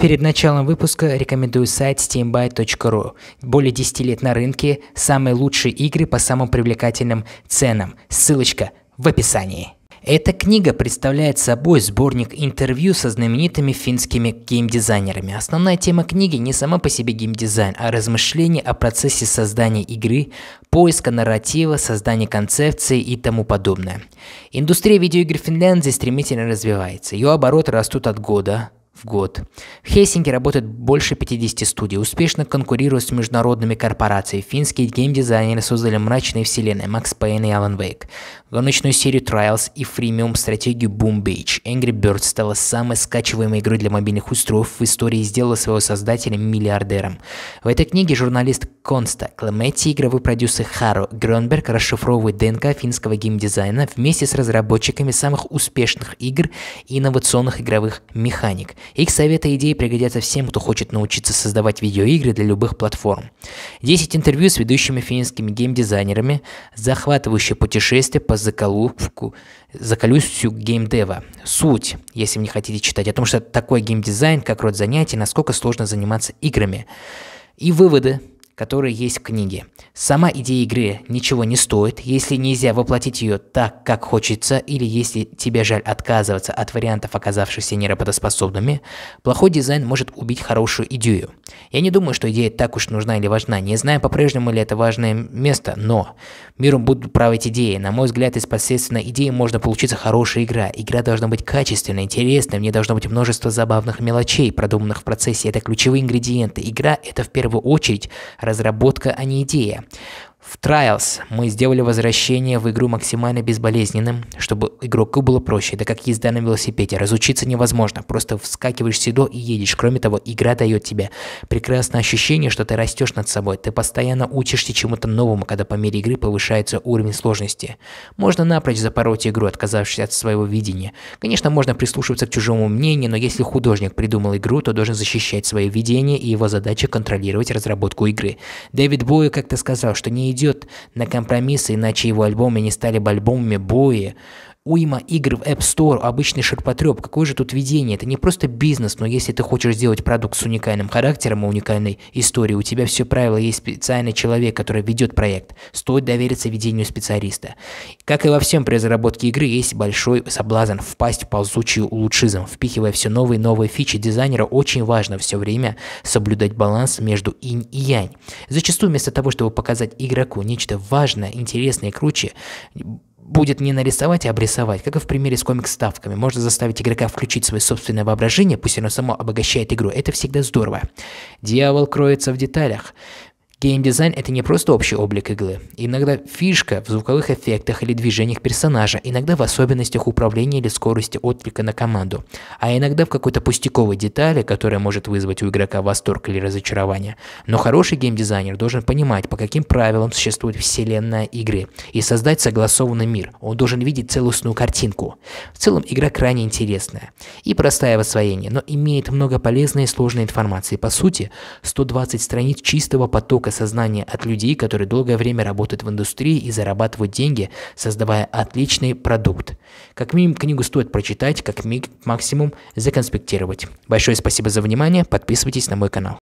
Перед началом выпуска рекомендую сайт steambuy.ru. Более 10 лет на рынке, самые лучшие игры по самым привлекательным ценам. Ссылочка в описании. Эта книга представляет собой сборник интервью со знаменитыми финскими геймдизайнерами. Основная тема книги не сама по себе геймдизайн, а размышления о процессе создания игры, поиска нарратива, создания концепции и тому подобное. Индустрия видеоигр в Финляндии стремительно развивается. Ее обороты растут от года в год. В Хельсинки работает больше 50 студий, успешно конкурируя с международными корпорациями. Финские геймдизайнеры создали мрачные вселенные Макс Пейн и Алан Вейк, гоночную серию Trials и фримиум стратегию Boom Beach. Angry Birds стала самой скачиваемой игрой для мобильных устройств в истории и сделала своего создателя миллиардером. В этой книге журналист Конста Клеметти и игровой продюсер Харо Грёнберг расшифровывает ДНК финского геймдизайна вместе с разработчиками самых успешных игр и инновационных игровых механик – их советы и идеи пригодятся всем, кто хочет научиться создавать видеоигры для любых платформ. 10 интервью с ведущими финскими геймдизайнерами, захватывающее путешествие по заколовку, заколюсью геймдева. Суть, если вы не хотите читать, о том, что такой геймдизайн, как род занятий, насколько сложно заниматься играми. И выводы – которые есть в книге. Сама идея игры ничего не стоит, если нельзя воплотить ее так, как хочется, или если тебе жаль отказываться от вариантов, оказавшихся неработоспособными, плохой дизайн может убить хорошую идею. Я не думаю, что идея так уж нужна или важна, не знаю, по-прежнему ли это важное место, но миром будут править идеи. На мой взгляд, из последствия идеи можно получиться хорошая игра. Игра должна быть качественной, интересной, в ней должно быть множество забавных мелочей, продуманных в процессе. Это ключевые ингредиенты. Игра – это в первую очередь разработка, а не идея. В Trials мы сделали возвращение в игру максимально безболезненным, чтобы игроку было проще, да как езда на велосипеде. Разучиться невозможно, просто вскакиваешь в седло и едешь. Кроме того, игра дает тебе прекрасное ощущение, что ты растешь над собой. Ты постоянно учишься чему-то новому, когда по мере игры повышается уровень сложности. Можно напрочь запороть игру, отказавшись от своего видения. Конечно, можно прислушиваться к чужому мнению, но если художник придумал игру, то должен защищать свое видение и его задача контролировать разработку игры. Дэвид Боуи как-то сказал, что не идет на компромиссы, иначе его альбомы не стали бы альбомами Бои, уйма игр в App Store, обычный ширпотреб, какое же тут видение, это не просто бизнес, но если ты хочешь сделать продукт с уникальным характером и уникальной историей, у тебя все правила есть специальный человек, который ведет проект, стоит довериться ведению специалиста. Как и во всем при разработке игры, есть большой соблазн впасть в ползучий улучшизм, впихивая все новые и новые фичи дизайнера, очень важно все время соблюдать баланс между инь и янь. Зачастую вместо того, чтобы показать игроку нечто важное, интересное и круче, будет не нарисовать, а обрисовать, как и в примере с комикс-ставками. Можно заставить игрока включить свое собственное воображение, пусть оно само обогащает игру. Это всегда здорово. Дьявол кроется в деталях. Геймдизайн — это не просто общий облик иглы. Иногда фишка в звуковых эффектах или движениях персонажа, иногда в особенностях управления или скорости отклика на команду, а иногда в какой-то пустяковой детали, которая может вызвать у игрока восторг или разочарование. Но хороший геймдизайнер должен понимать, по каким правилам существует вселенная игры, и создать согласованный мир. Он должен видеть целостную картинку. В целом игра крайне интересная и простая в освоении, но имеет много полезной и сложной информации. По сути, 120 страниц чистого потока глубокое сознание от людей, которые долгое время работают в индустрии и зарабатывают деньги, создавая отличный продукт. Как минимум книгу стоит прочитать, как максимум законспектировать. Большое спасибо за внимание, подписывайтесь на мой канал.